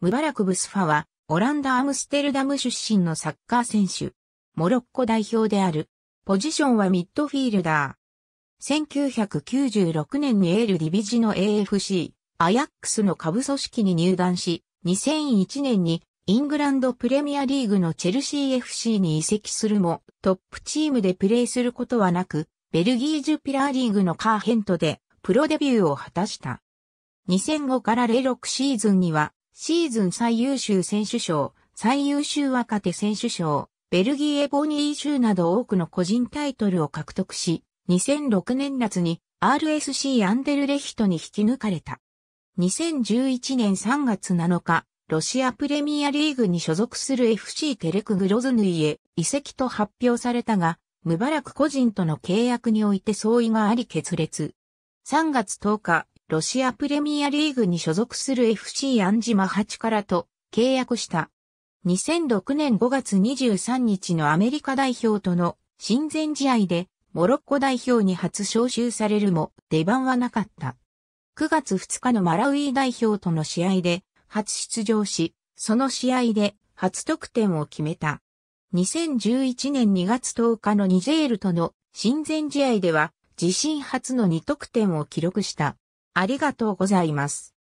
ムバラク・ブスファは、オランダ・アムステルダム出身のサッカー選手。モロッコ代表である。ポジションはミッドフィールダー。1996年にエールディビジの AFC、アヤックスの下部組織に入団し、2001年にイングランドプレミアリーグのチェルシー FC に移籍するも、トップチームでプレーすることはなく、ベルギージュピラーリーグのカーヘントでプロデビューを果たした。2005から06シーズンにはシーズン最優秀選手賞、最優秀若手選手賞、ベルギー・エボニー州など多くの個人タイトルを獲得し、2006年夏に RSC アンデルレヒトに引き抜かれた。2011年3月7日、ロシアプレミアリーグに所属する FC テレクグロズヌイへ移籍と発表されたが、ムバラク個人との契約において相違があり決裂。3月10日、ロシアプレミアリーグに所属する FC アンジマ8からと契約した。2006年5月23日のアメリカ代表との親善試合でモロッコ代表に初招集されるも出番はなかった。9月2日のマラウイ代表との試合で初出場し、その試合で初得点を決めた。2011年2月10日のニジェールとの親善試合では自身初の2得点を記録した。ありがとうございます。